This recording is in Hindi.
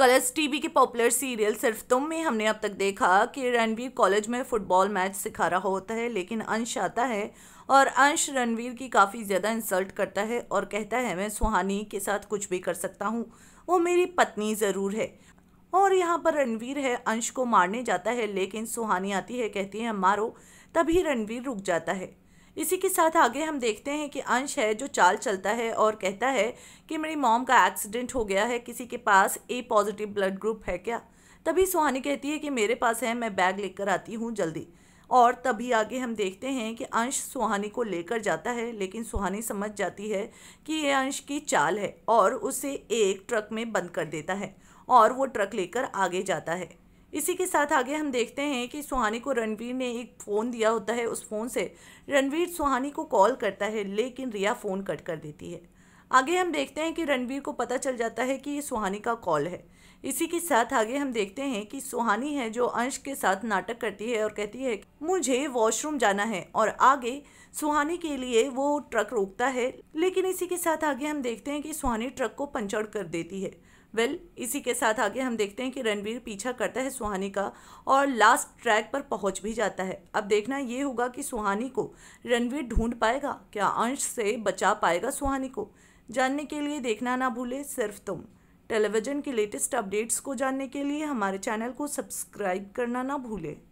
कलर्स टीवी के पॉपुलर सीरियल सिर्फ तुम में हमने अब तक देखा कि रणवीर कॉलेज में फ़ुटबॉल मैच सिखा रहा होता है लेकिन अंश आता है और अंश रणवीर की काफ़ी ज़्यादा इंसल्ट करता है और कहता है मैं सुहानी के साथ कुछ भी कर सकता हूँ वो मेरी पत्नी ज़रूर है और यहाँ पर रणवीर है अंश को मारने जाता है लेकिन सुहानी आती है कहती है मारो तभी रणवीर रुक जाता है इसी के साथ आगे हम देखते हैं कि अंश है जो चाल चलता है और कहता है कि मेरी मॉम का एक्सीडेंट हो गया है किसी के पास ए पॉजिटिव ब्लड ग्रुप है क्या तभी सुहानी कहती है कि मेरे पास है मैं बैग लेकर आती हूँ जल्दी और तभी आगे हम देखते हैं कि अंश सुहानी को लेकर जाता है लेकिन सुहानी समझ जाती है कि ये अंश की चाल है और उसे एक ट्रक में बंद कर देता है और वो ट्रक लेकर आगे जाता है इसी के साथ आगे हम देखते हैं कि सुहानी को रणवीर ने एक फ़ोन दिया होता है उस फ़ोन से रणवीर सुहानी को कॉल करता है लेकिन रिया फ़ोन कट कर देती है आगे हम देखते हैं कि रणवीर को पता चल जाता है कि ये सुहानी का कॉल है इसी के साथ आगे हम देखते हैं कि सुहानी है जो अंश के साथ नाटक करती है और कहती है मुझे वॉशरूम जाना है और आगे सुहानी के लिए वो ट्रक रोकता है लेकिन इसी के साथ आगे हम देखते हैं कि सुहानी ट्रक को पंचर कर देती है वेल well, इसी के साथ आगे हम देखते हैं कि रणवीर पीछा करता है सुहानी का और लास्ट ट्रैक पर पहुंच भी जाता है अब देखना ये होगा कि सुहानी को रणवीर ढूंढ पाएगा क्या अंश से बचा पाएगा सुहानी को जानने के लिए देखना ना भूले सिर्फ तुम टेलीविज़न के लेटेस्ट अपडेट्स को जानने के लिए हमारे चैनल को सब्सक्राइब करना ना भूलें